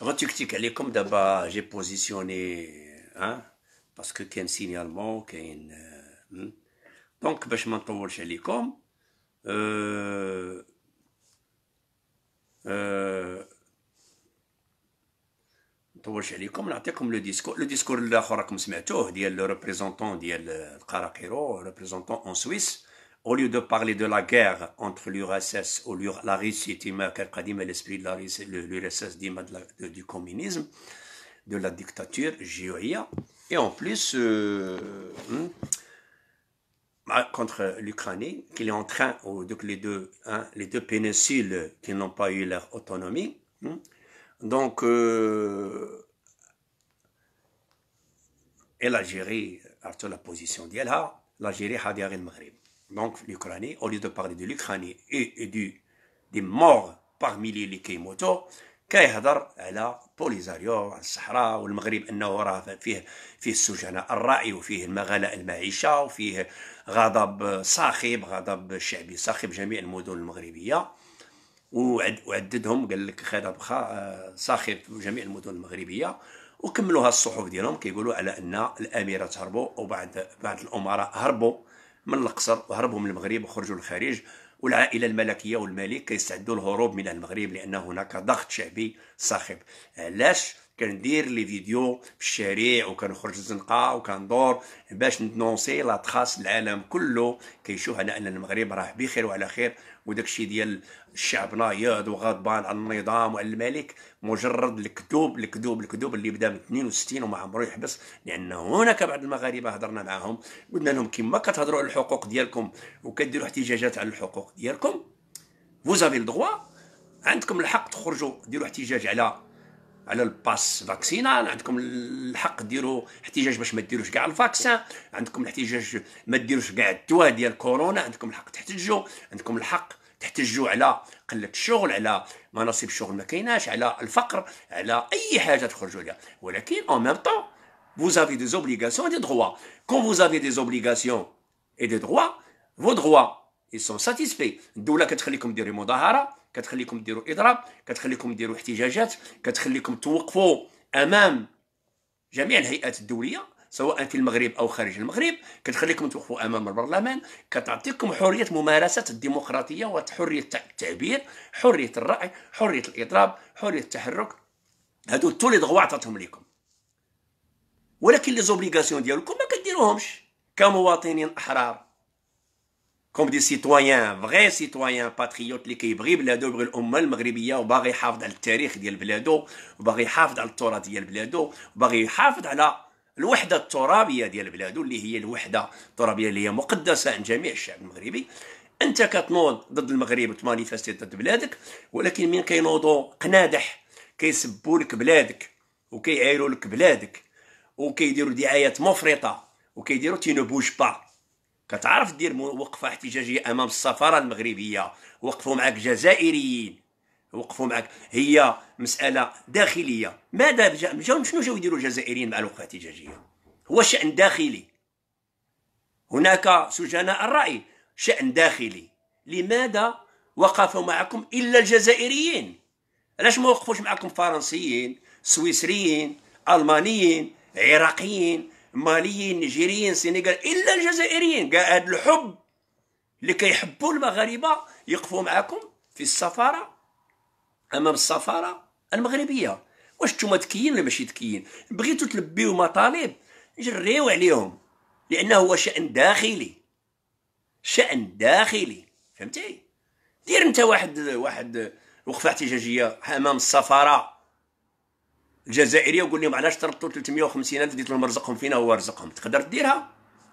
Ratuktik, elle est comme d'abord, j'ai positionné, hein, parce que qu'un signalement, qu'un. signalement. Euh, hmm. Donc, ben, je vais chez euh, euh, le discours le discours de la comme le représentant le représentant en Suisse au lieu de parler de la guerre entre l'URSS ou la Russie, l'esprit de l'URSS du communisme, de la dictature GIA, et en plus euh, hmm, bah, contre l'Ukraine, qu'il est en train, donc les deux, hein, les deux péninsules qui n'ont pas eu leur autonomie. Hmm. Donc, euh, et l'Algérie, la position d'Yelha, l'Algérie, Hadiar le maghreb donc l'Ukraine, au lieu de parler de l'Ukraine et, et du, des morts parmi les اللي كيموتوا كيهضر على بوليزاريو على الصحراء والمغرب انه راه فيه فيه السجناء الراي وفيه المغالاء المعيشه وفيه غضب صاخب غضب شعبي صاخب جميع المدن المغربيه وعددهم قال لك غضب صاخب جميع المدن المغربيه وكملوها الصحف ديالهم كيقولوا على ان الاميره هربوا وبعد بعض الامراء هربوا من القصر وهربوا من المغرب وخرجوا للخارج والعائلة الملكية والملك كيستعدوا للهروب من المغرب لأن هناك ضغط شعبي صاخب علاش كندير لي فيديو في الشارع وكنخرج الزنقه وكندور باش ندونسي لا تراس العالم كله كيشوف على ان المغرب راه بخير وعلى خير وداكشي ديال الشعب نايض وغضبان على النظام وعلى الملك مجرد الكذوب الكذوب الكذوب اللي بدا من 62 وما عمرو يحبس لان هناك بعض المغاربه هضرنا معاهم قلنا لهم كما كتهضروا على الحقوق ديالكم وكديروا احتجاجات على الحقوق ديالكم فوزافي لو عندكم الحق تخرجوا ديروا احتجاج على على الباس فاكسينال عندكم الحق ديروا احتجاج باش ما ديروش كاع الفاكسان عندكم الاحتجاج ما ديروش كاع الدواء ديال كورونا عندكم الحق تحتجوا عندكم الحق تحتجوا على قله الشغل على مناصب الشغل ما كايناش على الفقر على اي حاجه تخرجوا لها ولكن اون ميم طون vous avez des obligations et des droits quand vous avez des obligations et des droits vos droits ils sont satisfaits الدوله كتخليكم ديروا مظاهره كتخليكم ديروا اضراب كتخليكم ديروا احتجاجات كتخليكم توقفوا امام جميع الهيئات الدوليه سواء في المغرب او خارج المغرب كتخليكم توقفوا امام البرلمان كتعطيكم حريه ممارسه الديمقراطيه وحريه التعبير حريه الراي حريه الاضراب حريه التحرك هادو تو لي دغوا عطاتهم لكم ولكن لي زوبليغاسيون ديالكم ما كديروهمش كمواطنين احرار كوم دي سيتويان فغي سيتويان باتريوت اللي كيبغي بلادو يبغي الامه المغربيه وباغي يحافظ على التاريخ ديال بلادو وباغي يحافظ على التراث ديال بلادو وباغي يحافظ على الوحده الترابيه ديال البلاد اللي هي الوحده الترابيه اللي هي مقدسه عند جميع الشعب المغربي انت كتنوض ضد المغرب وتمانيفيستي ضد بلادك ولكن من كينوضوا قنادح كيسبوا لك بلادك وكيعايروا لك بلادك وكيديروا دعايات مفرطه وكيديروا بوج با كتعرف دير وقفه احتجاجيه امام السفاره المغربيه وقفوا معك جزائريين وقفوا معك هي مساله داخليه ماذا جا شنو جاو يديروا الجزائريين مع الوقفه الاحتجاجيه هو شان داخلي هناك سجناء الراي شان داخلي لماذا وقفوا معكم الا الجزائريين علاش ما وقفوش معكم فرنسيين سويسريين المانيين عراقيين ماليين نيجيريين سينغال الا الجزائريين كاع هذا الحب اللي كيحبوا المغاربه يقفوا معكم في السفاره امام السفاره المغربيه واش نتوما تكيين ولا ماشي تكيين بغيتو تلبيو مطالب جريو عليهم لانه هو شان داخلي شان داخلي فهمتي دير انت واحد واحد وقفه احتجاجيه امام السفاره الجزائريه وقول لهم علاش طردتوا 350 الف ديت لهم رزقهم فينا هو رزقهم تقدر ديرها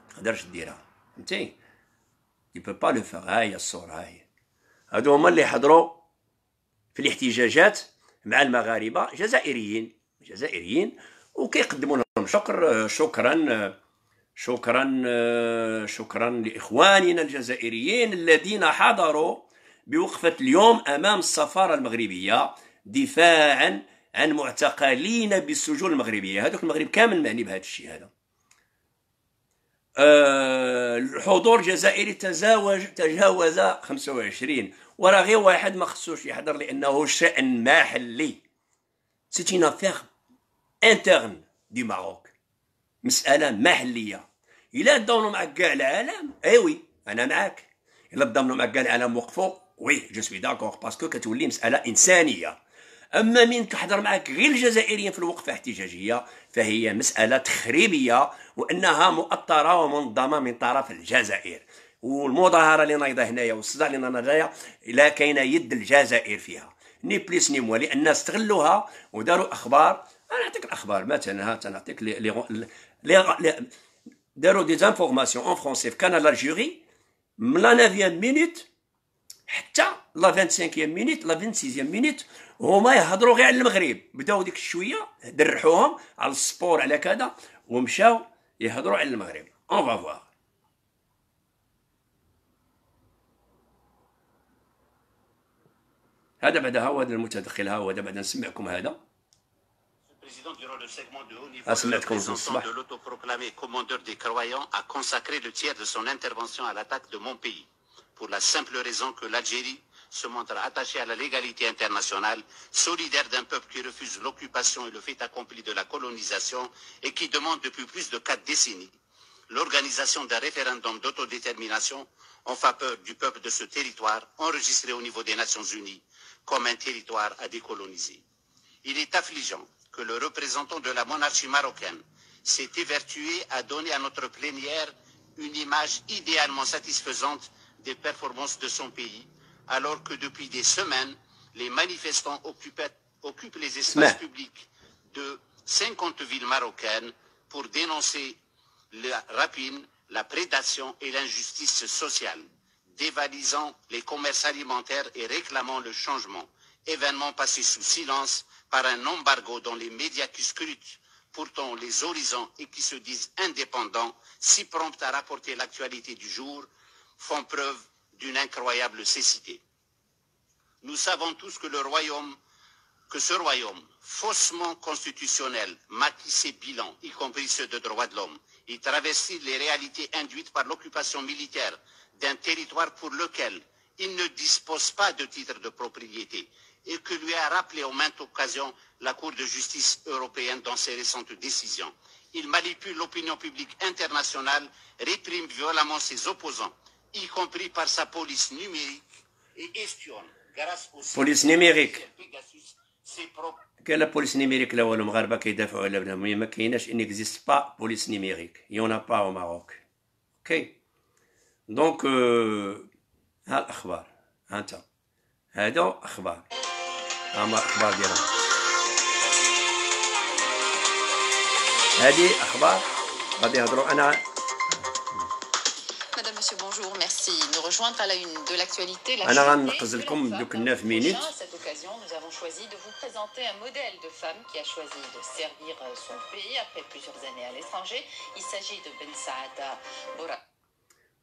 تقدرش ديرها فهمتي يبقى با لو فيغ هاي الصوره هاي هادو هما اللي حضروا في الاحتجاجات مع المغاربه جزائريين جزائريين وكيقدموا لهم شكر شكرا شكرا شكرا لاخواننا الجزائريين الذين حضروا بوقفه اليوم امام السفاره المغربيه دفاعا عن معتقلين بالسجون المغربيه هذوك المغرب كامل معني بهذا الشيء هذا آه، الحضور الجزائري تزاوج تجاوز 25 وراه غير واحد ما خصوش يحضر لانه شان محلي سيتي نافير انترن دي ماروك مساله محليه الا تضامنوا معك كاع العالم ايوي انا معاك الا تضامنوا معك كاع العالم وقفوا وي جو سوي داكور باسكو كتولي مساله انسانيه اما من تحضر معك غير الجزائريين في الوقفه احتجاجيه فهي مساله تخريبيه وانها مؤطره ومنظمه من طرف الجزائر والمظاهره اللي نايضه هنايا والصداع اللي نايض هنايا لا كاينه يد الجزائر فيها ني بليس ني موالي الناس استغلوها وداروا اخبار انا نعطيك الاخبار مثلا ها تنعطيك لي لي لي داروا دي زانفورماسيون اون فرونسي في كان الجيري من لا 9 مينوت حتى لا 25 مينوت لا 26 مينوت هما يهضروا غير على المغرب بداو ديك الشويه درحوهم على السبور على كذا ومشاو يهضروا على المغرب اون فافوار Monsieur le Président, هو هذا المتدخل ها هو هذا نسمعكم de l'autoproclamé commandeur des croyants a consacré le tiers de son intervention à l'attaque de mon pays pour la simple raison que l'Algérie se montre attachée à la légalité internationale, solidaire d'un peuple qui refuse l'occupation et le fait accompli de la colonisation et qui demande depuis plus de quatre décennies l'organisation d'un référendum d'autodétermination en faveur du peuple de ce territoire enregistré au niveau des Nations Unies comme un territoire à décoloniser. Il est affligeant que le représentant de la monarchie marocaine s'est évertué à donner à notre plénière une image idéalement satisfaisante des performances de son pays, alors que depuis des semaines, les manifestants occupent, les espaces publics de 50 villes marocaines pour dénoncer la rapine, la prédation et l'injustice sociale dévalisant les commerces alimentaires et réclamant le changement, événement passé sous silence par un embargo dont les médias qui scrutent pourtant les horizons et qui se disent indépendants, si prompts à rapporter l'actualité du jour, font preuve d'une incroyable cécité. Nous savons tous que le royaume, que ce royaume, faussement constitutionnel, maquille ses bilans, y compris ceux de droits de l'homme, il traversit les réalités induites par l'occupation militaire, d'un territoire pour lequel il ne dispose pas de titre de propriété et que lui a rappelé en maintes occasions la Cour de justice européenne dans ses récentes décisions. Il manipule l'opinion publique internationale, réprime violemment ses opposants, y compris par sa police numérique, et espionne grâce au police numérique. ses propres pas بوليس نيميريك numérique المغاربه كيدافعوا على Il ما كايناش ان اكزيست با بوليس donc, al akhbar, akhbar, akhbar, Monsieur, bonjour, merci. Nous rejoindre à la une de l'actualité. La minutes. cette occasion, nous avons choisi de vous présenter un modèle de femme qui a choisi de servir euh, son pays après plusieurs années à l'étranger. Il s'agit de Ben Saada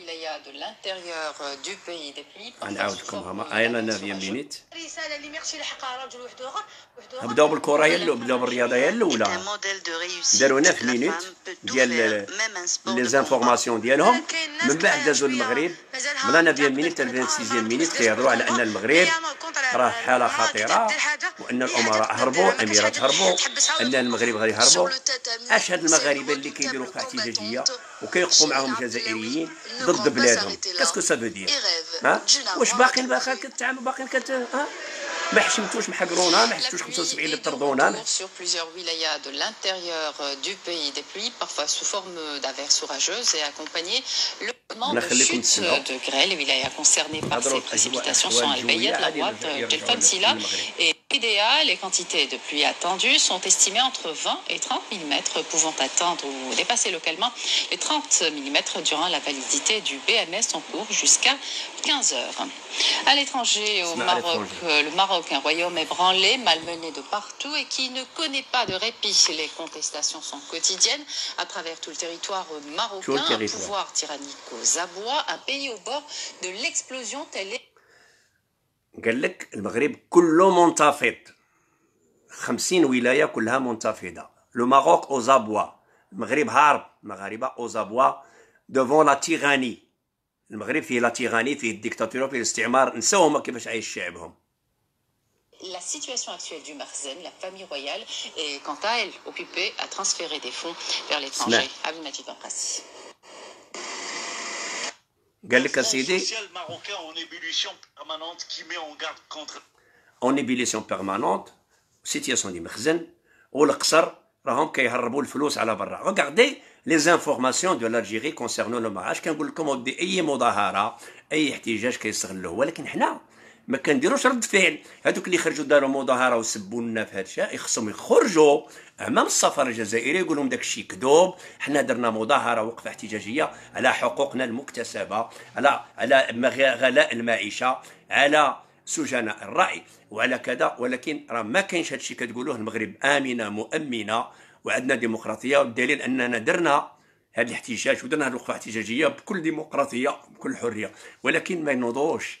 الولايات de l'intérieur euh, du pays des pays هما ايلا نافيا مينيت الرساله اللي اخر بداو بالكره هي الاولى بداو بالرياضه هي الاولى داروا 9 مينيت ديال لي زانفورماسيون ديالهم من بعد دازوا المغرب من لا نافيا مينيت حتى 26 مينيت كيهضروا على ان المغرب راه حاله خطيره وان الامراء هربوا الاميرات هربوا ان المغرب غادي يهربوا اش هاد المغاربه اللي كيديروا في احتجاجيه وكيوقفوا معاهم الجزائريين بلادهم كاسكو سا sur plusieurs wilayas de l'intérieur du pays des pluies parfois sous forme d'averses orageuses et accompagnées de de grêle les wilayas concernées par ces précipitations sont la idéal, les quantités de pluie attendues sont estimées entre 20 et 30 mm, pouvant atteindre ou dépasser localement les 30 mm durant la validité du BMS en cours jusqu'à 15 heures. À l'étranger, au Maroc, euh, le Maroc, un royaume ébranlé, malmené de partout et qui ne connaît pas de répit. Les contestations sont quotidiennes à travers tout le territoire marocain, un pouvoir tyrannique aux abois, un pays au bord de l'explosion telle est. قال لك المغرب كله منتفض خمسين ولايه كلها منتفضه لو ماروك او زابوا المغرب هارب مغاربه او زابوا دوفون لا تيغاني المغرب فيه لا تيغاني فيه الديكتاتور فيه الاستعمار نساو هما كيفاش عايش شعبهم la situation actuelle du Marzen, la famille royale, est quant à elle occupée à transférer des fonds vers l'étranger. Abdelmajid Ancassi. Galikasidi. social marocain en ébullition permanente qui met en garde contre. En ébullition permanente, situation du Mekhzen, ou l'Aqsar, Raham Kayharabou Flous à la Barra. Regardez les informations de l'Algérie concernant le mariage. Quand vous le commandez, ayez modahara, ayez htijaj, kayser l'eau. Mais nous, ما كنديروش رد فعل هذوك اللي خرجوا داروا مظاهره وسبوا لنا في هذا الشيء خصهم يخرجوا امام السفر الجزائري يقول لهم داك الشيء كذوب حنا درنا مظاهره وقفه احتجاجيه على حقوقنا المكتسبه على على غلاء المعيشه على سجناء الرأي وعلى كذا ولكن راه ما كاينش هذا الشيء كتقولوه المغرب امنه مؤمنه وعندنا ديمقراطيه والدليل اننا درنا هذا الاحتجاج ودرنا هذه الوقفه الاحتجاجيه بكل ديمقراطيه بكل حريه ولكن ما ينوضوش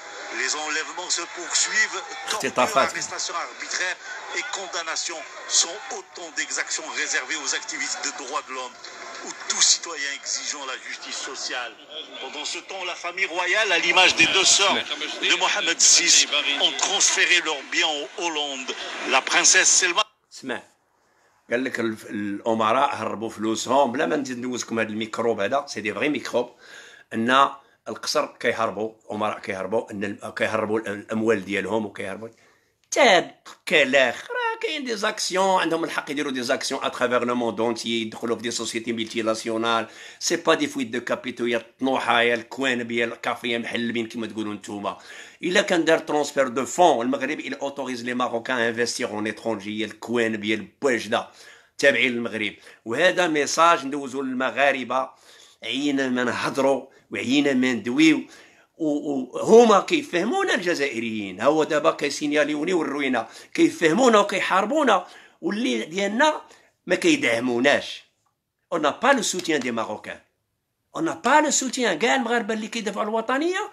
Les enlèvements se poursuivent, que arrestations arbitraires et condamnations sont autant d'exactions réservées aux activistes de droits de l'homme ou tout citoyen exigeant la justice sociale. Pendant ce temps, la famille royale, à l'image des deux sœurs de Mohamed VI, ont transféré leurs biens en Hollande. La princesse Selma... قال لك الامراء هربوا فلوسهم بلا ما ندوزكم هذا القصر كيهربوا الامراء كيهربوا ان كيهربوا الاموال ديالهم وكيهربوا تا كلاخ راه كاين دي زاكسيون عندهم الحق يديروا دي زاكسيون اترافيغ لو موند اونتي يدخلوا في دي سوسيتي ملتي ناسيونال سي با دي فويت دو كابيتو يا الطنوحه يا الكوانب يا الكافيه محلبين كما تقولوا نتوما الا كان دار ترونسفير دو فون المغرب الى اوتوريز لي ماروكان انفستيغ اون اترونجي يا الكوانب يا البواجده تابعين للمغرب وهذا ميساج ندوزو للمغاربه عيينا ما نهضروا وعيينا ما ندويو وهما كيفهمونا الجزائريين هو دابا كيسينياليوني والروينا كيفهمونا وكيحاربونا واللي ديالنا ما كيدعموناش اون با لو سوتيان دي ماروكان اون با لو سوتيان كاع المغاربه اللي كيدافعوا الوطنيه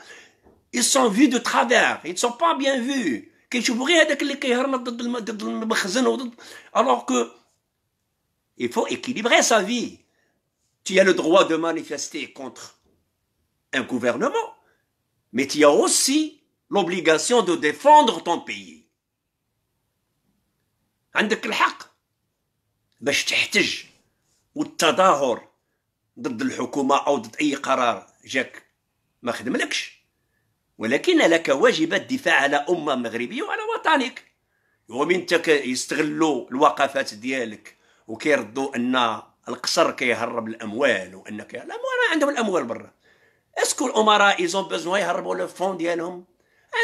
اي سون في دو ترافير اي سون با بيان في كيشوفوا غير هذاك اللي كيهرم ضد ضد المخزن وضد الوغ كو il faut équilibrer sa vie tu as le droit de manifester contre un gouvernement, mais tu as aussi l'obligation de défendre ton pays. عندك الحق باش تحتج والتظاهر ضد الحكومة أو ضد أي قرار جاك ما خدملكش ولكن لك واجب الدفاع على أمة مغربية وعلى وطنك ومن تك يستغلوا الوقفات ديالك وكيردوا أن القصر كيهرب الاموال وان لا ما عندهم الاموال برا اسكو الامراء ايزون بيزون يهربوا لو فون ديالهم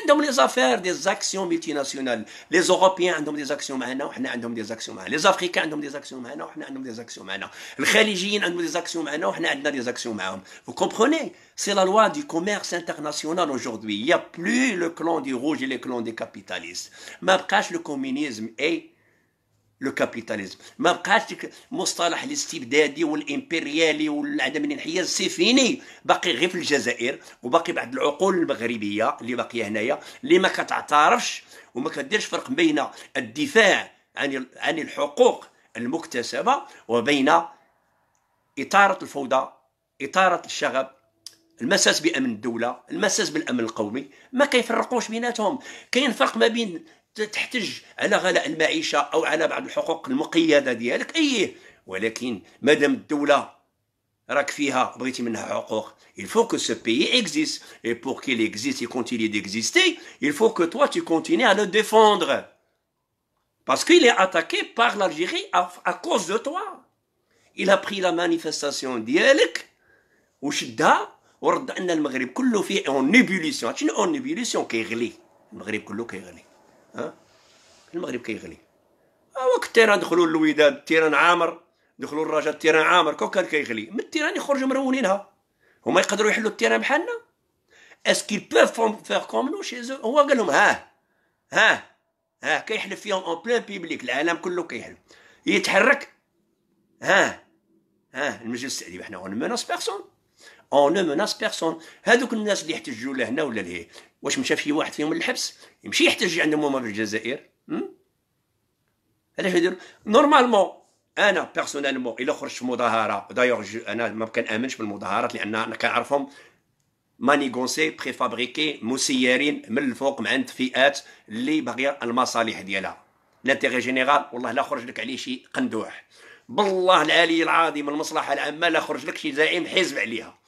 عندهم لي زافير دي زاكسيون ميتي ناسيونال لي زوروبيان عندهم دي زاكسيون معنا وحنا عندهم دي زاكسيون معنا لي زافريكان عندهم دي زاكسيون معنا وحنا عندهم دي زاكسيون معنا الخليجيين عندهم دي زاكسيون معنا وحنا عندنا دي زاكسيون معاهم فو كومبروني سي لا لوا du كوميرس انترناسيونال اوجوردي يا بلو لو كلون دي روج اي rouge كلون دي كابيتاليست ما بقاش لو communisme اي لو كابيتاليزم ما بقاش مصطلح الاستبدادي والامبريالي والعدم الانحياز سي فيني باقي غير في الجزائر وباقي بعض العقول المغربيه اللي باقيه هنايا اللي ما كتعترفش وما كديرش فرق بين الدفاع عن عن الحقوق المكتسبه وبين اثاره الفوضى اثاره الشغب المساس بامن الدوله المساس بالامن القومي ما كيفرقوش بيناتهم كاين فرق ما بين تحتج على غلاء المعيشه او على بعض الحقوق المقيده ديالك ايه ولكن مادام الدوله راك فيها بغيتي منها حقوق il faut que ce pays existe et pour qu'il existe et continue d'exister il faut que toi tu continues à le défendre parce qu'il est attaqué par l'Algérie à, à cause de toi il a pris la manifestation ديالك وشدها ورد ان المغرب كله فيه اون ايبوليسيون شنو اون ايبوليسيون كيغلي المغرب كله كيغلي ها المغرب كيغلي آه، وقت التيران دخلوا للوداد التيران عامر دخلوا الرجاء التيران عامر كون كان كيغلي من التيران يخرجوا مرونينها هما يقدروا يحلوا التيران بحالنا اسكي بوف فيغ كوم نو شي هو قال لهم ها ها ها كيحلف فيهم اون بلان بيبليك العالم كله كيحلف يتحرك ها ها المجلس التعليمي حنا اون مينوس بيرسون اون نو مناس بيرسون هذوك الناس اللي يحتجوا لهنا ولا لهيه واش مشى شي واحد فيهم للحبس يمشي يحتج عندهم هما في الجزائر علاش يدير نورمالمون انا بيرسونيلمون الا خرجت في مظاهره دايوغ انا ما كنامنش بالمظاهرات لان انا كنعرفهم مانيغونسي فابريكي مسيرين من الفوق مع عند فئات اللي باغيه المصالح ديالها لانتيغي جينيرال والله لا خرج لك عليه شي قندوح بالله العلي العظيم المصلحه العامه لا خرج لك شي زعيم حزب عليها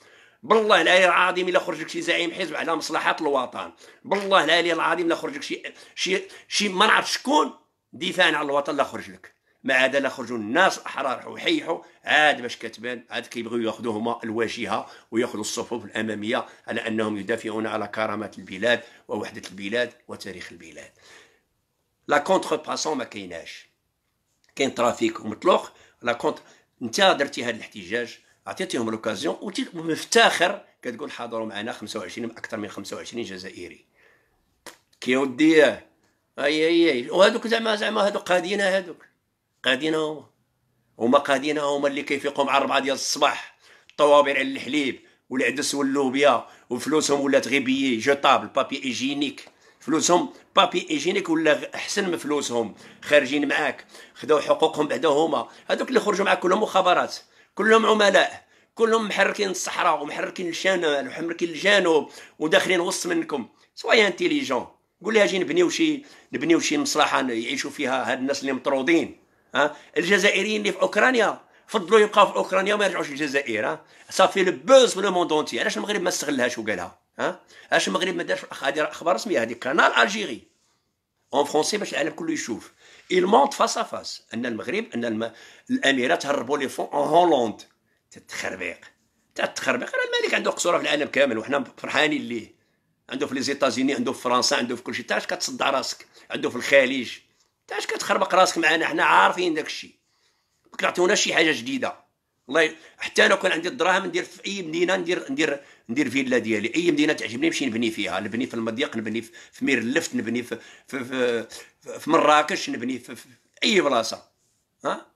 بالله العلي العظيم الا خرجك شي زعيم حزب على مصلحه الوطن بالله العلي العظيم الا خرجك شي شي شي ما نعرف شكون دفاعا على الوطن لا خرج لك ما عاد لا خرجوا الناس الاحرار وحيحوا عاد باش كتبان عاد كيبغيو ياخذوا هما الواجهه وياخذوا الصفوف الاماميه على انهم يدافعون على كرامه البلاد ووحده البلاد وتاريخ البلاد لا كونتر باسون ما كايناش كاين ترافيك ومطلوق لا كونت انت درتي هذا الاحتجاج عطيتهم لوكازيون ومفتخر كتقول حضروا معنا 25 اكثر من 25 جزائري كي ودي اي اي اي وهذوك زعما زعما هذوك قادينا هذوك قادينا هما هما قادينا هما اللي كيفيقوا مع الربعه ديال الصباح الطوابير على الحليب والعدس واللوبيا وفلوسهم ولات غير جوطابل بابي ايجينيك فلوسهم بابي ايجينيك ولا احسن من فلوسهم خارجين معاك خداو حقوقهم بعدا هما هذوك اللي خرجوا معاك كلهم مخابرات كلهم عملاء كلهم محركين الصحراء ومحركين الشمال ومحركين الجنوب وداخلين وسط منكم سوايا انتيليجون قول لي اجي نبنيو شي نبنيو شي مصلحه يعيشوا فيها هاد الناس اللي مطرودين ها الجزائريين اللي في اوكرانيا فضلوا يبقاو في اوكرانيا وما يرجعوش للجزائر ها صافي لو بوز لو موند اونتي علاش المغرب ما استغلهاش وقالها ها علاش المغرب ما دارش هذه اخبار رسميه هذه قناه الجيري اون فرونسي باش العالم كله يشوف il monte face à face ان المغرب ان الم... الاميرات هربوا لي فون اون هولندا تتخربيق تتخربيق راه الملك عنده قصوره في العالم كامل وحنا فرحانين ليه عنده في لي زيتازيني عنده في فرنسا عنده في كلشي شيء علاش كتصدع راسك عنده في الخليج تاعش كتخربق راسك معنا حنا عارفين داك الشيء ما تعطيوناش شي حاجه جديده الله ي... حتى انا كان عندي الدراهم ندير في اي مدينه ندير ندير ندير فيلا ديالي اي مدينه تعجبني نمشي نبني فيها نبني في المضيق نبني في مير اللفت نبني في في, في, في مراكش نبني في, في اي بلاصه ها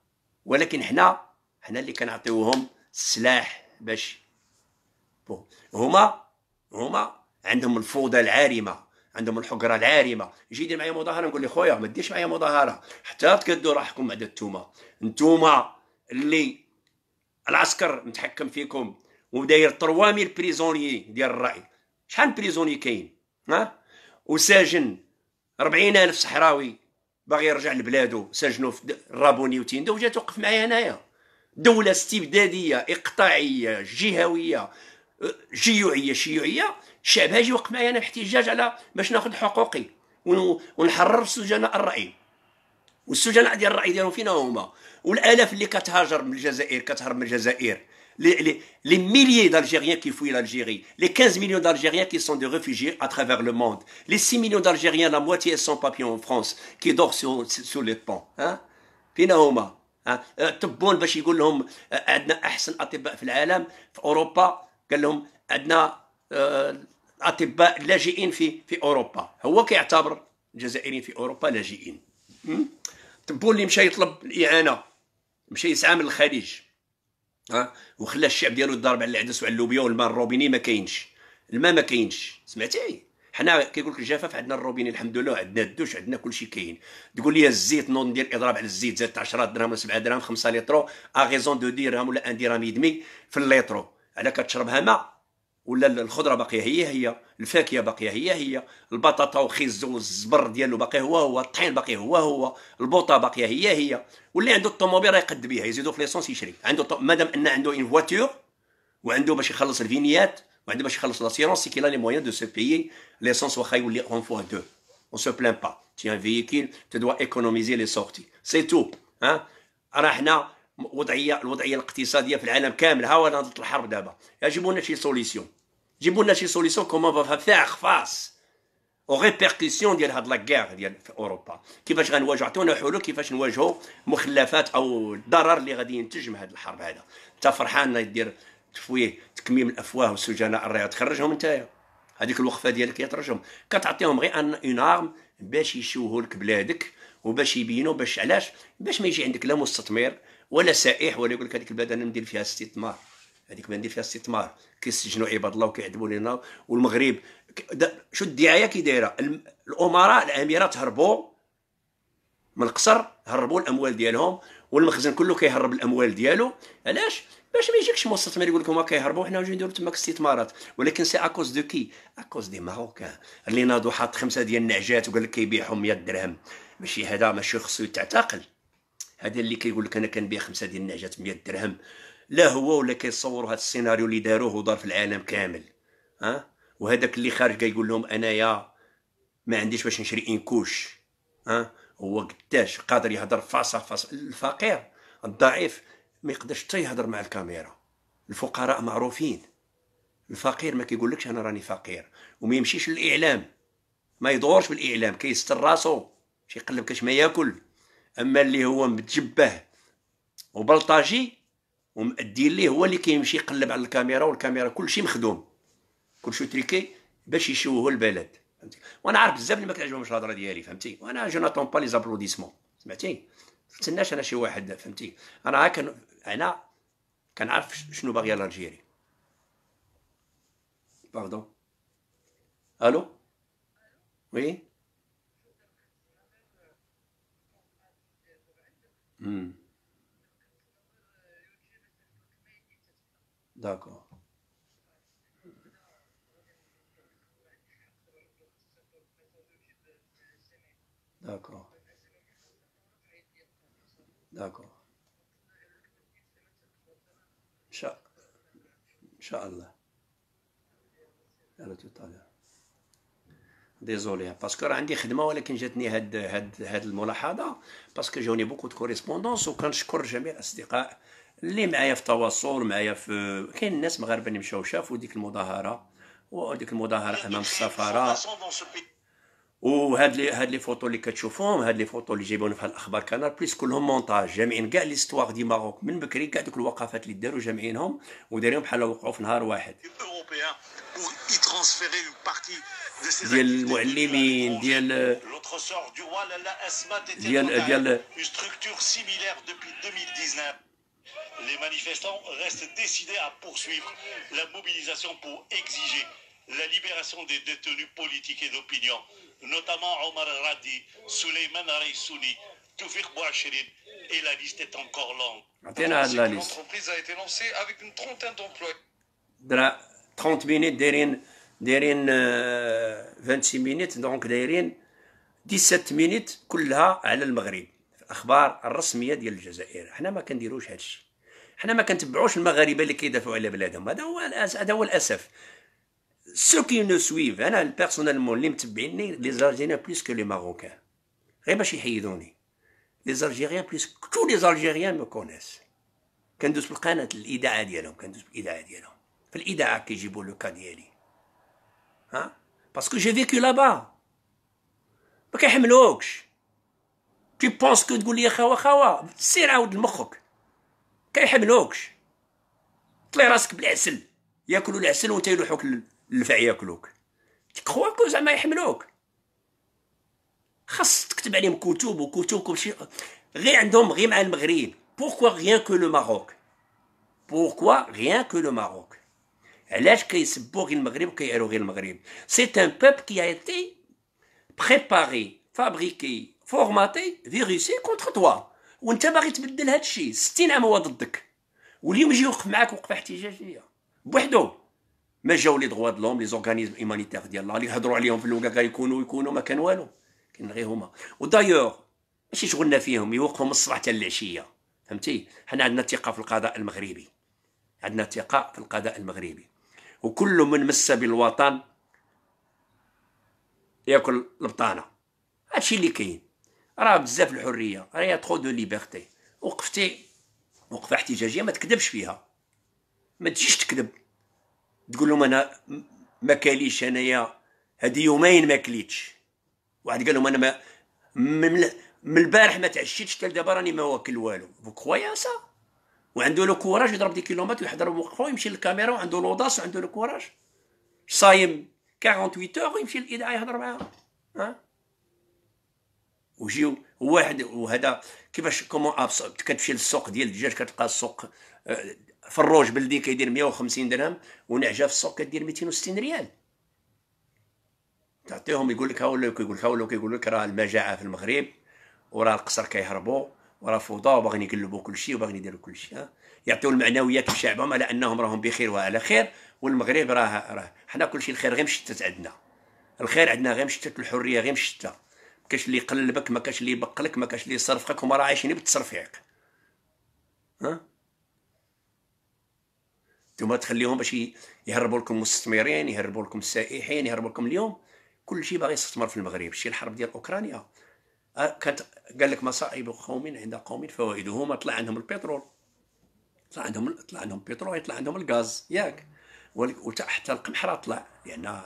ولكن حنا حنا اللي كنعطيوهم السلاح باش هما هما عندهم الفوضى العارمه عندهم الحقره العارمه يجي يدير معايا مظاهره نقول له خويا ما ديرش معايا مظاهره حتى تكدوا راحكم بعد التومه نتوما اللي العسكر متحكم فيكم وداير 3000 بريزونيي ديال الراي شحال بريزوني كاين ها وساجن 40000 صحراوي باغي يرجع لبلادو سجنو في الرابوني وتيندو وجا توقف معايا هنايا دولة استبدادية إقطاعية جهوية شيوعية شيوعية الشعب هاجي وقف معايا أنا باحتجاج على باش ناخذ حقوقي ونحرر سجناء الرأي والسجناء ديال الرأي ديالهم فينا هما والآلاف اللي كتهاجر من الجزائر كتهرب من الجزائر les, les, les milliers d'Algériens qui fouillent l'Algérie, les 15 millions d'Algériens qui sont des réfugiés à travers le monde, les 6 millions d'Algériens, la moitié sans papier en France, qui dorment sur, sur les ponts. Hein? طبون باش يقول لهم عندنا احسن اطباء في العالم في اوروبا قال لهم عندنا اطباء لاجئين في في اوروبا هو كيعتبر الجزائريين في اوروبا لاجئين تبون اللي مشى يطلب الاعانه مشى يسعى من الخليج ها وخلى الشعب ديالو يضارب على العدس وعلى اللوبيا والماء الروبيني ما كاينش الماء ما كاينش سمعتي حنا كيقول لك الجفاف عندنا الروبيني الحمد لله عندنا الدوش عندنا كل شيء كاين تقول لي الزيت نوض ندير اضراب على الزيت زاد 10 درهم ولا 7 درهم 5 لتر اغيزون دو درهم ولا ان درهم يدمي في الليترو على كتشربها ماء ولا الخضره باقيه هي هي الفاكهه باقيه هي هي البطاطا وخيز والزبر ديالو باقي هو هو الطحين باقي هو هو البوطه باقيه هي هي واللي عنده الطوموبيل راه يقد بها يزيدو في ليسونس يشري عنده طو... مادام ان عنده اون فواتور وعنده باش يخلص الفينيات وعنده باش يخلص لاسيرونس كي لا لي موان دو سو بيي ليسونس واخا يولي اون فوا دو اون سو بلان با تي ان فييكيل تدوا ايكونوميزي لي سورتي سي تو ها راه حنا وضعيه الوضعيه الاقتصاديه في العالم كامل ها نهضه الحرب دابا يجب لنا شي سوليسيون جيبوا لنا شي سوليسيون كومون فا فيغ فاس او ريبيركسيون ديال هاد لاكار ديال في اوروبا كيفاش غنواجهوا عطيونا حلول كيفاش نواجهوا مخلفات او الضرر اللي غادي ينتج من هاد الحرب هذا انت فرحان دير تفويه تكميم الافواه والسجناء الرياض تخرجهم نتايا هذيك الوقفه ديالك يترجم كتعطيهم غير ان اون ارم باش يشوهوا لك بلادك وباش يبينوا باش علاش باش ما يجي عندك لا مستثمر وانا سائح ولا يقول لك هذيك البلاد انا ندير فيها استثمار هذيك ما ندير فيها استثمار كيسجنوا عباد الله وكيعذبوا لينا والمغرب شو الدعايه كي دايره الامراء الاميرات هربوا من القصر هربوا الاموال ديالهم والمخزن كله كيهرب الاموال ديالو علاش باش ما يجيكش مستثمر يقول لكم كيهربوا حنا وجي نديروا تماك استثمارات ولكن سي اكوز دو كي اكوز دي ماروكان اللي ناضوا حاط خمسه ديال النعجات وقال لك كيبيعهم 100 درهم ماشي هذا ماشي خصو يتعتقل هذا اللي كيقول لك انا كنبيع خمسه ديال النعجات 100 درهم لا هو ولا كيصوروا هذا السيناريو اللي داروه ودار في العالم كامل ها أه؟ وهذاك اللي خارج كيقول لهم انايا ما عنديش باش نشري انكوش ها أه؟ هو قداش قادر يهضر فاصا فاصا الفقير الضعيف ما يقدرش حتى يهضر مع الكاميرا الفقراء معروفين الفقير ما كيقولكش انا راني فقير وما يمشيش للاعلام ما يدورش بالاعلام كيستر راسو شي يقلب كاش ما ياكل اما اللي هو متجبه وبلطاجي ومأدي ليه هو اللي كيمشي يقلب على الكاميرا والكاميرا كلشي مخدوم كلشي تريكي باش يشوهوا البلد فهمتي وانا عارف بزاف اللي ما كتعجبهمش الهضره ديالي فهمتي وانا جو ناتون با لي زابلوديسمون سمعتي تستناش انا شي واحد فهمتي انا كان انا كنعرف شنو باغي الجيري باردون الو وي Hum. D'accord. D'accord. D'accord. إن شاء الله. إن شاء ديزولي باسكو راه عندي خدمه ولكن جاتني هاد هاد هاد الملاحظه باسكو جاوني بوكو دو كوريسبوندونس وكنشكر جميع الاصدقاء اللي معايا في التواصل معايا في كاين الناس مغاربه اللي مشاو شافوا ديك المظاهره وديك المظاهره امام السفاره وهاد لي هاد لي فوتو اللي كتشوفوهم هاد لي فوتو اللي جايبهم في الاخبار كانال بليس كلهم مونتاج جامعين كاع ليستواغ دي ماروك من بكري كاع دوك الوقفات اللي داروا جامعينهم ودايرينهم بحال وقعوا في نهار واحد Une structure ديال ديال 2019. Les manifestants restent décidés à poursuivre la mobilisation pour exiger la libération des détenus politiques et d'opinion, notamment Omar Radi, Suleiman Raissouni, Toufir Bouachirid, et la liste est encore longue. L'entreprise a été lancée avec une trentaine d'emplois. 30 minutes derrière دايرين 26 مينيت دونك دايرين 17 مينيت كلها على المغرب في الاخبار الرسميه ديال الجزائر حنا ما كنديروش هذا الشيء حنا ما كنتبعوش المغاربه اللي كيدافعوا على بلادهم هذا هو هذا هو الاسف سو كي نو سويف انا بيرسونيلمون اللي متبعيني لي زالجيريان بليس كو لي ماروكان غير باش يحيدوني لي زارجيريان بلوس تو لي زارجيريان مو كونيس كندوز بالقناه الاذاعه ديالهم كندوز بالاذاعه ديالهم في الاذاعه كيجيبوا لو كا ديالي ها باسكو جي فيكو لابا ما كيحملوكش تي بونسكو تقول لي خوا خوا سير عاود لمخك كيحملوكش طلي راسك بالعسل ياكلوا العسل وانت يلوحوك للفع ياكلوك كو زعما يحملوك خاص تكتب عليهم كتب وكتب كل شيء غير عندهم غير مع المغرب بوركوا غيان كو لو ماروك بوركوا غيان كو لو ماروك علاش كيسبوا غير المغرب وكيعيروا غير المغرب سي ان بوب كي ايتي بريباري فابريكي فورماتي فيروسي كونتر توا وانت باغي تبدل هذا الشيء 60 عام هو ضدك واليوم يجي يوقف معاك وقفه احتجاجيه بوحدو ما جاو لي دغوا دلوم لي زورغانيزم ايمانيتير الله اللي هضروا عليهم في الوكا يكونوا يكونوا ما كان والو كاين غير هما ودايوغ ماشي شغلنا فيهم يوقفوا من الصباح حتى العشيه فهمتي حنا عندنا ثقه في القضاء المغربي عندنا ثقه في القضاء المغربي وكل من مس بالوطن ياكل البطانه هادشي اللي كاين راه بزاف الحريه راه تخو دو ليبرتي وقفتي وقفه احتجاجيه ما تكذبش فيها ما تجيش تكذب تقول لهم انا ما كاليش انايا هادي يومين ما كليتش واحد قال لهم انا ما من البارح ما تعشيتش حتى دابا راني ما واكل والو فو كخوايا سا وعندو لو كوراج يضرب دي كيلومتر ويحضر وقفه ويمشي للكاميرا وعندو لوداس وعندو لو كوراج صايم 48 اور ويمشي للاذاعه يهضر معاهم ها وجيو واحد وهذا كيفاش كومون ابس كتمشي للسوق ديال الدجاج كتلقى السوق آه، فروج بلدي كيدير 150 درهم ونعجه في السوق كدير 260 ريال تعطيهم يقول لك ولا يقول لك ولا يقول لك راه المجاعه في المغرب وراه القصر كيهربوا فوضى وباغيين يقلبوا كل شيء وباغيين يديروا كل شيء يعطيو المعنويات لشعبهم على انهم راهم بخير وعلى خير والمغرب راه راه حنا كل شيء الخير غير مشتت عندنا الخير عندنا غير مشتت الحريه غير مشتته ما كاش اللي يقلبك ما كاش اللي يبقلك ما كاش اللي يصرفك هما راه عايشين بالتصرفيق ها انتوما تخليهم باش يهربوا لكم المستثمرين يهربوا لكم السائحين يهربوا لكم اليوم كل شيء باغي يستثمر في المغرب شتي الحرب ديال اوكرانيا أه، كانت قال لك مصائب قوم عند قوم فوائدهما طلع عندهم البترول طلع عندهم طلع عندهم البترول طلع عندهم الغاز ياك وحتى راه طلع لان ما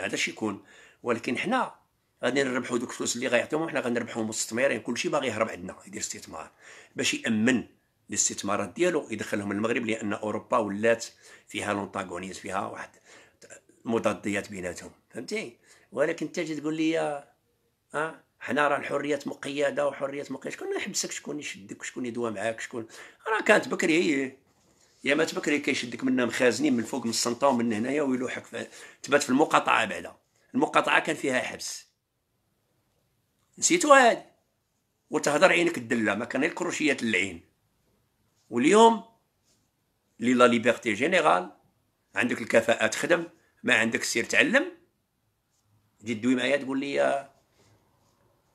عادش يكون ولكن حنا غادي نربحوا دوك الفلوس اللي غيعطيهم حنا غنربحوا مستثمرين كلشي باغي يهرب عندنا يدير استثمار باش يامن الاستثمارات ديالو يدخلهم المغرب لان اوروبا ولات فيها لونتاغونيز فيها واحد مضاديات بيناتهم فهمتي ولكن انت تجي تقول لي اه حنا راه الحريات مقيده وحريات مقيده شكون يحبسك شكون يشدك شكون يدوى معاك شكون راه كانت بكري يا ما تبكري كيشدك منا مخازنين من فوق من السنطه ومن هنايا ويلوحك في... تبات في المقاطعه بعدا المقاطعه كان فيها حبس نسيتو هاد وتهضر عينك الدله ما كان الكروشيات العين واليوم لي لا ليبرتي جينيرال عندك الكفاءه تخدم ما عندك سير تعلم تجي دوي معايا تقول لي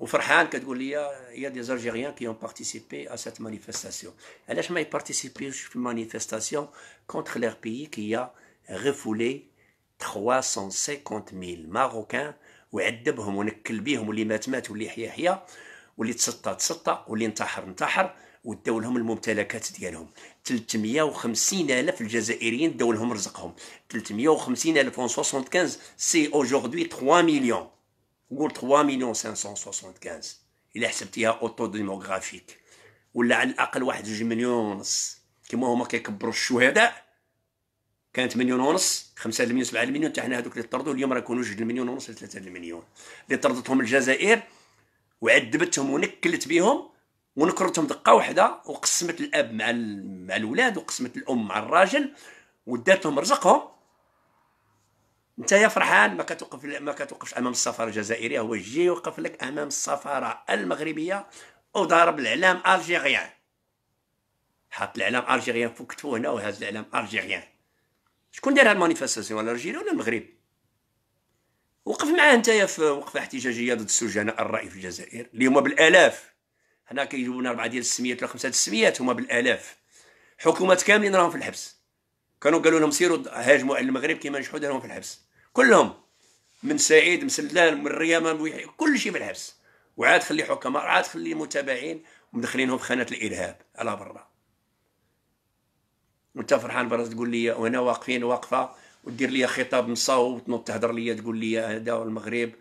وفرحان كتقول لي يا دي زارجيريان كي اون بارتيسيبي ا سيت مانيفيستاسيون علاش ما يبارتيسيبيوش في مانيفيستاسيون كونتر لير بيي كي غفولي 350 ميل ماروكان وعذبهم ونكل بيهم واللي مات مات واللي حيا حيا واللي تسطى تسطى واللي انتحر انتحر وداو لهم الممتلكات ديالهم 350 الف الجزائريين داو لهم رزقهم 350 الف 75 سي اوجوردي 3 مليون قول 3 مليون 575 الا حسبتيها اوتو ديموغرافيك ولا على الاقل واحد جوج مليون ونص كيما هما كيكبروا الشهداء كانت مليون ونص 5 مليون 7 مليون حتى حنا هذوك اللي طردوا اليوم راه كانوا جوج مليون ونص ل 3 مليون اللي طردتهم الجزائر وعذبتهم ونكلت بهم ونكرتهم دقه واحده وقسمت الاب مع مع الاولاد وقسمت الام مع الراجل وداتهم رزقهم انت يا فرحان ما كتوقف ما كتوقفش امام السفاره الجزائريه هو جي وقف لك امام السفاره المغربيه وضارب الاعلام الجيريان حط الاعلام الجيريان فوق كتفو هنا وهز الاعلام الجيريان شكون دار هاد المانيفستاسيون ولا الجيري ولا المغرب وقف معاه انت يا في وقفه احتجاجيه ضد السجناء الرأي في الجزائر اللي هما بالالاف هنا لنا اربعه ديال السميات ولا خمسه ديال السميات هما بالالاف حكومات كاملين راهم في الحبس كانوا قالوا لهم سيروا هاجموا على المغرب كيما نجحوا دارهم في الحبس كلهم من سعيد مسلان من الريامه من كل شيء بالحبس وعاد خلي حكماء عاد خلي متابعين ومدخلينهم في خانه الارهاب على برا وانت فرحان برا تقول لي وهنا واقفين واقفه ودير لي خطاب مصاوب وتنوض تهضر لي تقول لي هذا المغرب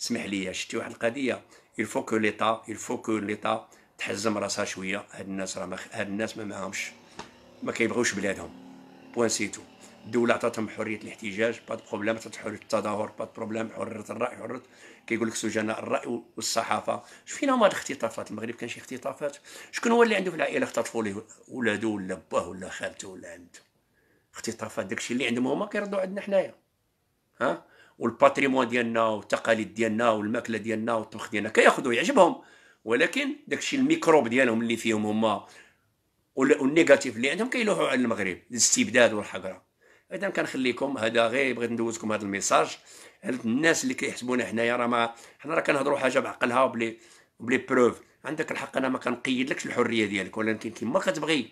اسمح لي شتي واحد القضيه يلفو كو ليطا يلفو كو ليطا تحزم راسها شويه هاد الناس راه هاد الناس ما معاهمش ما كيبغيوش بلادهم بوان سيتو الدوله عطاتهم حريه الاحتجاج با بروبليم عطات حريه التظاهر با بروبليم حريه الراي حريه كيقول لك سجناء الراي والصحافه شوفين هما هاد الاختطافات المغرب كان شي اختطافات شكون هو اللي عنده في العائله اختطفوا ليه ولادو ولا باه ولا خالته ولا عمته اختطافات داكشي اللي عندهم هما كيردوا عندنا حنايا ها والباتريمون ديالنا والتقاليد ديالنا والماكله ديالنا والطبخ ديالنا كياخذوا يعجبهم ولكن داكشي الميكروب ديالهم اللي فيهم هما والنيجاتيف اللي عندهم كيلوحوا على المغرب الاستبداد والحقره اذا كنخليكم هذا غير بغيت ندوزكم هذا الميساج الناس اللي كيحسبونا حنايا راه ما حنا راه كنهضروا حاجه بعقلها وبلي وبلي بروف عندك الحق انا ما كنقيدلكش الحريه ديالك ولكن كيما كتبغي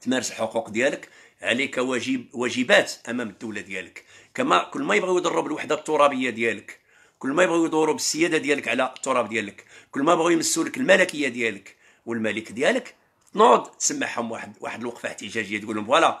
تمارس الحقوق ديالك عليك واجب واجبات امام الدوله ديالك كما كل ما يبغيو يضروا بالوحده الترابيه ديالك كل ما يبغيو يدوروا بالسياده ديالك على التراب ديالك كل ما بغيو يمسوا لك الملكيه ديالك والملك ديالك تنوض تسمعهم واحد واحد الوقفه احتجاجيه تقول لهم فوالا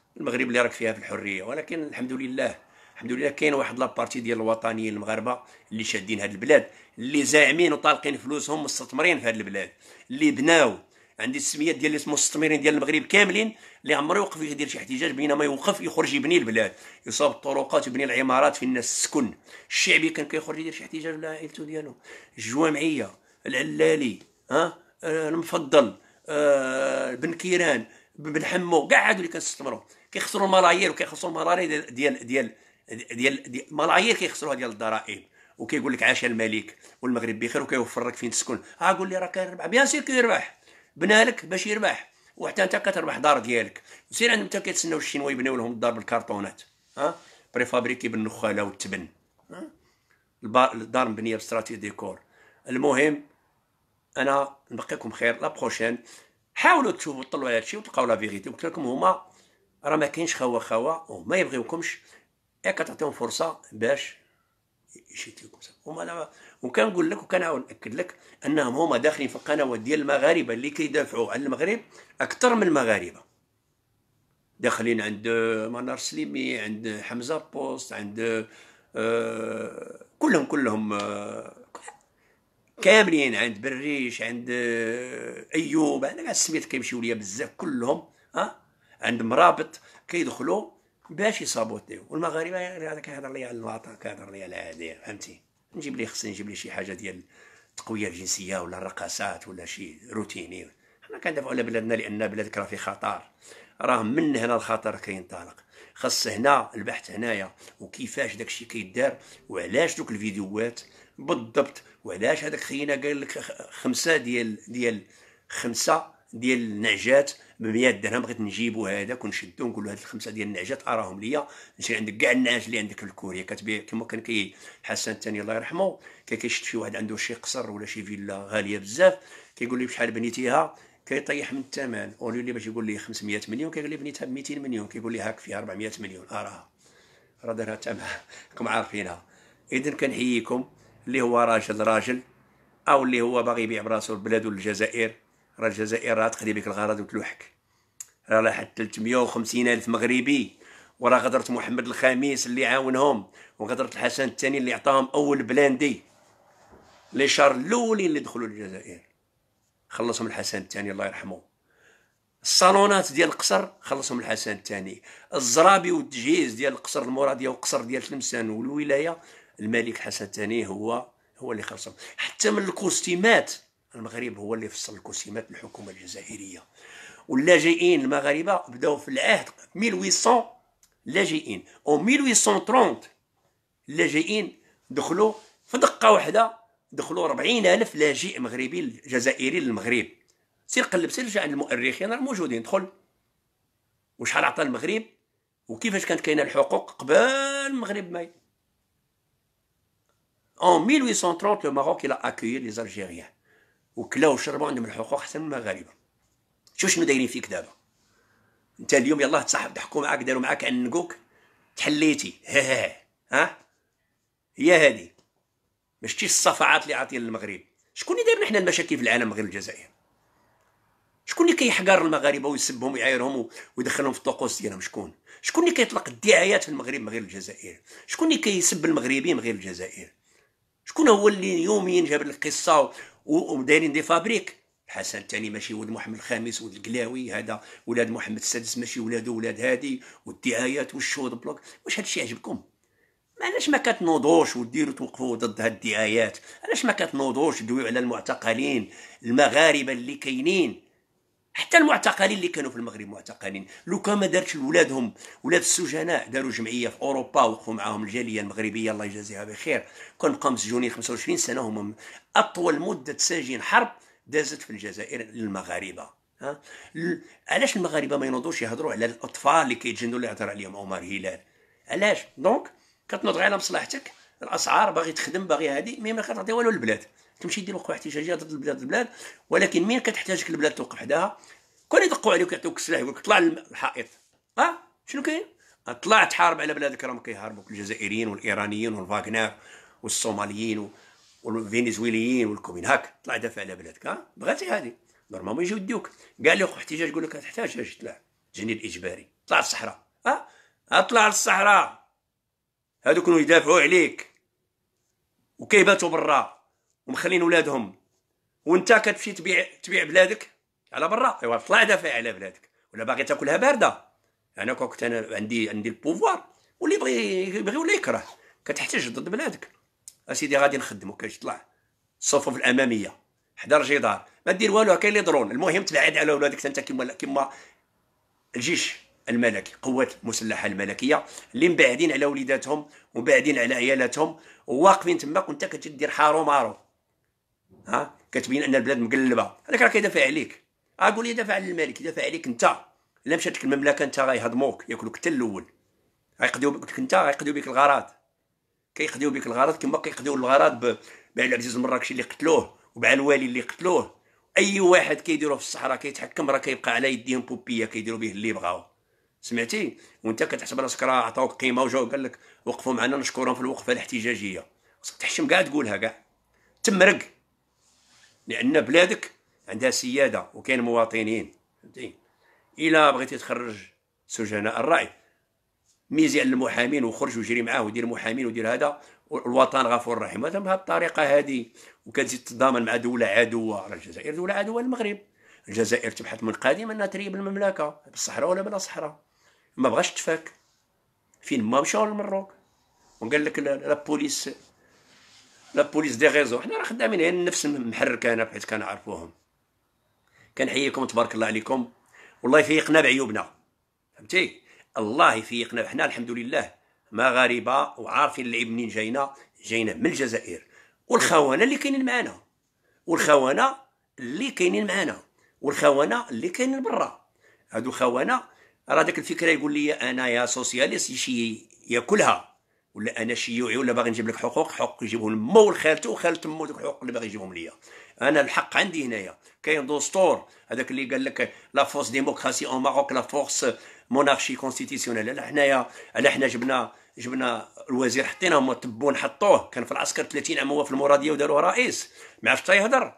المغرب اللي راك فيها في الحريه ولكن الحمد لله الحمد لله كاين واحد لابارتي ديال الوطنيين المغاربه اللي شادين هذه البلاد اللي زاعمين وطالقين فلوسهم مستثمرين في هذه البلاد اللي بناو عندي السميات ديال المستثمرين ديال المغرب كاملين اللي عمره يوقف يدير شي احتجاج بينما يوقف يخرج يبني البلاد يصاب الطرقات يبني العمارات في الناس السكن الشعبي كان كيخرج يدير شي احتجاج على عائلته ديالو الجوامعيه العلالي ها آه، المفضل آه، بن كيران بن حمو كاع هادو اللي كنستثمروا كيخسروا الملايير وكيخسروا الملايير ديال ديال ديال ديال, الملايير ملايير كيخسروها ديال الضرائب وكيقول لك عاش الملك والمغرب بخير وكيوفر لك فين تسكن ها آه، قول لي راه كيربح بيان سير كيربح بنالك باش يربح وحتى انت كتربح دار ديالك سير عندهم حتى كيتسناو الشينوا يبنيو لهم الدار بالكرتونات ها آه، بري فابريكي بالنخاله والتبن ها آه، الدار مبنيه بستراتي ديكور المهم انا نبقيكم خير لا بروشين حاولوا تشوفوا تطلعوا على هادشي وتلقاو لا فيغيتي قلت لكم هما راه ما كاينش خوا خوا وما يبغيوكمش اي كتعطيهم فرصه باش يشتيوكم وما وكنقول لك وكنعاود ناكد لك انهم هما داخلين في القنوات ديال المغاربه اللي كيدافعوا على المغرب اكثر من المغاربه داخلين عند منار سليمي عند حمزه بوست عند آه، كلهم كلهم آه، كاملين عند بريش عند آه، ايوب انا السميت كيمشيو ليا بزاف كلهم ها عند مرابط كيدخلوا باش يصابوتيو والمغاربه هذا كيهضر لي على الوطن كيهضر لي على هذه فهمتي نجيب لي خصني نجيب لي شي حاجه ديال التقويه الجنسيه ولا الرقصات ولا شي روتيني حنا كندافعوا على بلادنا لان بلادك راه في خطر راه من هنا الخطر كينطلق خاص هنا البحث هنايا وكيفاش داكشي كيدار وعلاش دوك الفيديوهات بالضبط وعلاش هذاك خينا قال لك خمسه ديال ديال خمسه ديال النعجات ب 100 درهم بغيت نجيبو هذاك ونشدو نقولو هاد الخمسه ديال النعجات اراهم ليا نمشي عندك كاع النعاج اللي عندك في الكوريا كتبيع كما كان كي حسن الثاني الله يرحمه كان كيشد شي واحد عنده شي قصر ولا شي فيلا غاليه بزاف كيقول لي بشحال بنيتيها كيطيح من الثمن اولو اللي باش يقول لي 500 مليون كيقول لي بنيتها ب 200 مليون كيقول لي هاك فيها 400 مليون اراها راه دارها تما راكم عارفينها اذا كنحييكم اللي هو راجل راجل او اللي هو باغي يبيع براسو لبلادو الجزائر راه الجزائر راه تقضي بك الغرض وتلوحك راه لاحت 350 الف مغربي وراه غدرت محمد الخامس اللي عاونهم وغدرت الحسن الثاني اللي عطاهم اول بلاندي لي شهر الاولين اللي دخلوا للجزائر خلصهم الحسن الثاني الله يرحمه الصالونات ديال القصر خلصهم الحسن الثاني الزرابي والتجهيز ديال القصر المراديه وقصر ديال تلمسان والولايه الملك حسن الثاني هو هو اللي خلصهم حتى من الكوستيمات المغرب هو اللي فصل الكوسيمات الحكومة الجزائرية واللاجئين المغاربة بداو في العهد 1800 لاجئين او 1830 اللاجئين دخلوا في دقة واحدة دخلوا 40000 لاجئ مغربي جزائري للمغرب سير قلب سير رجع عند المؤرخين راه موجودين دخل وشحال عطى المغرب وكيفاش كانت كاينه الحقوق قبل المغرب ما En 1830, le Maroc il a accueilli les Algériens. وكلاو وشربوا عندهم الحقوق احسن من المغاربه شوف شنو دايرين فيك دابا انت اليوم يلاه تصاحب ضحكوا معاك داروا معاك عنقوك تحليتي ها ها ها هي هادي ما الصفعات اللي عاطين للمغرب شكون اللي داير حنا المشاكل في العالم غير الجزائر شكون اللي كيحقر المغاربه ويسبهم ويعايرهم ويدخلهم في الطقوس ديالهم شكون شكون اللي كيطلق الدعايات في المغرب من غير الجزائر شكون اللي كيسب المغربي من غير الجزائر شكون هو اللي يوميا جاب القصه ودايرين دي فابريك الحسن الثاني ماشي ولد محمد الخامس ولد القلاوي هذا ولاد محمد السادس ماشي ولادو ولاد هادي والدعايات والشهود بلوك واش هادشي يعجبكم علاش ما كتنوضوش وديروا توقفوا ضد هاد الدعايات علاش ما كتنوضوش دويو على المعتقلين المغاربه اللي كاينين حتى المعتقلين اللي كانوا في المغرب معتقلين لو كان ما دارتش لولادهم ولاد السجناء داروا جمعيه في اوروبا وقفوا معاهم الجاليه المغربيه الله يجازيها بخير كان بقاو مسجونين 25 سنه هما اطول مده سجين حرب دازت في الجزائر للمغاربه ها علاش المغاربه ما ينوضوش يهضروا على الاطفال اللي كيتجنوا اللي هضر عليهم عمر هلال علاش دونك كتنوض غير على مصلحتك الاسعار باغي تخدم باغي هادي مي ما كتعطي والو للبلاد تمشي دير وقوع احتجاجيه ضد البلاد البلاد ولكن مين كتحتاجك البلاد توقف حداها كون يدقوا عليك ويعطيوك السلاح يقول لك طلع الحائط اه شنو كاين طلع تحارب على بلادك راهم كيهاربوك الجزائريين والايرانيين والفاغنر والصوماليين والفنزويليين والكومين هاك طلع دافع على بلادك ها بغاتي هذه نورمالمون يجيو يديوك كاع اللي احتجاج يقول لك تحتاج اش طلع الجنين الاجباري طلع الصحراء ها اطلع للصحراء هادوك كانوا يدافعوا عليك وكيباتوا برا ومخلين ولادهم وانت كتمشي تبيع تبيع بلادك على برا ايوا طلع دافع على بلادك ولا باغي تاكلها بارده انا كنت انا عندي عندي البوفوار واللي يبغي يبغي ولا يكره كتحتاج ضد بلادك اسيدي غادي كاش طلع الصفوف الاماميه حدا جدار ما دير والو كاين لي درون المهم تبعد على ولادك انت كما كما الجيش الملكي القوات المسلحه الملكيه اللي مبعدين على وليداتهم ومبعدين على عيالاتهم وواقفين تماك وانت كتدير حارو مارو ها كتبين ان البلاد مقلبه هذاك راه كيدافع عليك اقول لي دافع على الملك دافع عليك انت الا مشات لك المملكه انت غيهضموك ياكلوك حتى الاول غيقضيو بك انت غيقضيو بك الغرض كيقضيو بك الغرض كما كيقضيو الغرض بعلي العزيز المراكشي اللي قتلوه الوالي اللي قتلوه اي واحد كيديروه في الصحراء كيتحكم راه كيبقى على يديهم بوبيه كيديروا به اللي بغاو سمعتي وانت كتحسب راسك راه عطاوك قيمه وجاو قال لك وقفوا معنا نشكرهم في الوقفه الاحتجاجيه خصك تحشم كاع تقولها كاع تمرق لان بلادك عندها سياده وكاين مواطنين فهمتي الا بغيتي تخرج سجناء الراي ميزي على المحامين وخرج وجري معاه ودير محامين ودير هذا الوطن غفور رحيم هذا بهذه الطريقه هذه وكتزيد تضامن مع دوله عدوه راه الجزائر دوله عدوه للمغرب الجزائر تبحث من قديم انها تريب المملكه بالصحراء ولا بلا صحراء ما بغاش تفاك فين ما مشاو للمروك وقال لك بوليس لابوليس دي غيزو حنا راه خدامين غير النفس محرك انا بحيث كنعرفوهم كنحييكم تبارك الله عليكم والله يفيقنا بعيوبنا فهمتي الله يفيقنا حنا الحمد لله مغاربه وعارفين العيب منين جاينا جاينا من الجزائر والخونه اللي كاينين معانا والخونه اللي كاينين معانا والخونه اللي كاينين برا هادو خونه راه داك الفكره يقول لي انا يا سوسياليست شي ياكلها ولا انا شيوعي ولا باغي نجيب لك حقوق حقوق يجيبهم لمو ولخالته وخالة مو دوك الحقوق اللي باغي يجيبهم ليا انا الحق عندي هنايا كاين دستور هذاك اللي قال لك لا فورس ديموكراسي اون ماروك لا فورس مونارشي كونستيتيسيونيل لا حنايا لا حنا جبنا جبنا الوزير حطيناه هما تبون حطوه كان في العسكر 30 عام هو في المراديه وداروه رئيس ما عرفش يهضر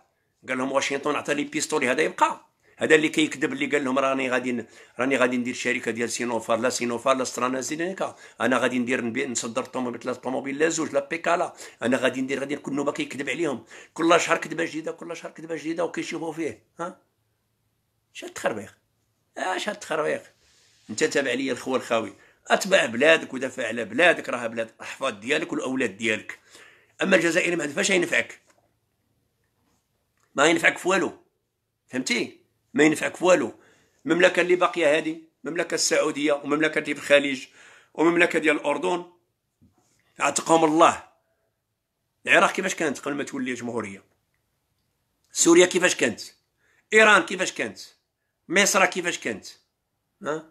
قال لهم واشنطن عطى لي بيستولي هذا يبقى هذا اللي كيكذب اللي قال لهم راني غادي راني غادي ندير شركه ديال سينوفار لا سينوفار لا سترانا زينيكا انا غادي ندير نبيع نصدر طوموبيل ثلاث طوموبيل لا زوج لا بيكالا انا غادي ندير غادي كل نوبه كيكذب عليهم كل شهر كذبه جديده كل شهر كذبه جديده وكيشوفوا فيه ها شاد التخربيق اش آه، هاد التخربيق انت تابع لي الخوا الخاوي اتبع بلادك ودافع على بلادك راها بلاد الاحفاد ديالك والاولاد ديالك اما الجزائري ما عاد فاش ينفعك ما ينفعك في والو فهمتي ما ينفعك والو المملكه اللي باقيه هذه المملكه السعوديه ومملكه في الخليج ومملكه ديال الاردن عتقهم الله العراق كيفاش كانت قبل ما تولي جمهوريه سوريا كيفاش كانت ايران كيفاش كانت مصر كيفاش كانت ها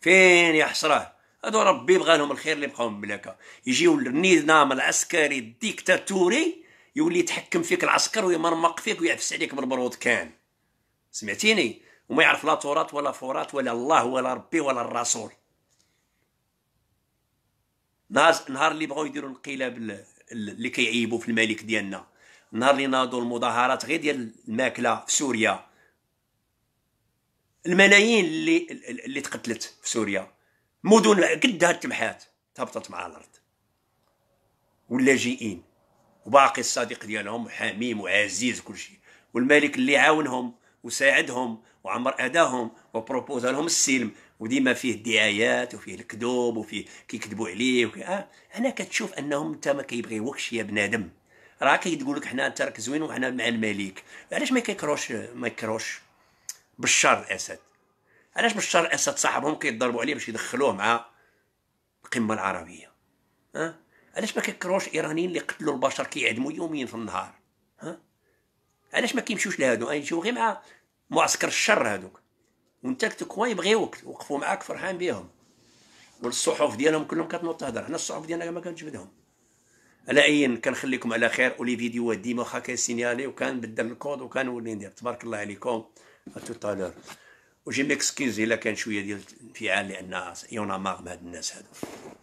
فين يا حسره هادو ربي بغى لهم الخير اللي بقاو مملكه يجيو النظام العسكري الديكتاتوري يولي يتحكم فيك العسكر ويمرمق فيك ويعفس عليك بالبرود كان سمعتيني وما يعرف لا تورات ولا فورات ولا الله ولا ربي ولا الرسول نهار اللي بغاو يديروا انقلاب اللي كيعيبوا في الملك ديالنا نهار اللي ناضوا المظاهرات غير ديال الماكله في سوريا الملايين اللي اللي تقتلت في سوريا مدن قدها تمحات تهبطت مع الارض واللاجئين وباقي الصديق ديالهم حميم وعزيز كل شيء والملك اللي عاونهم وساعدهم وعمر أداهم وبروبوز لهم السلم وديما فيه الدعايات وفيه الكذوب وفيه كيكذبوا عليه وكي آه. هنا كتشوف انهم انت ما كيبغيوكش يا بنادم راه كيقول لك حنا انت راك زوين وحنا مع الملك علاش ما كيكروش ما يكروش بشار الاسد علاش بشار الاسد صاحبهم كيضربوا عليه باش يدخلوه مع القمه العربيه ها أه؟ علاش ما كيكروش ايرانيين اللي قتلوا البشر كيعدموا يوميا في النهار علاش ما كيمشيوش لهادو يمشيو غير مع معسكر الشر هادوك وانت تكون يبغيوك وقفوا معاك فرحان بهم والصحف ديالهم كلهم كتنوض تهضر حنا الصحف ديالنا ما كنجبدهم على اي كنخليكم على خير ولي فيديوهات ديما واخا كنسينيالي بدل الكود وكنولي ندير تبارك الله عليكم توتالور وجي ميكسكيز الا كان شويه ديال الانفعال لان يونا ماغ هاد الناس هادو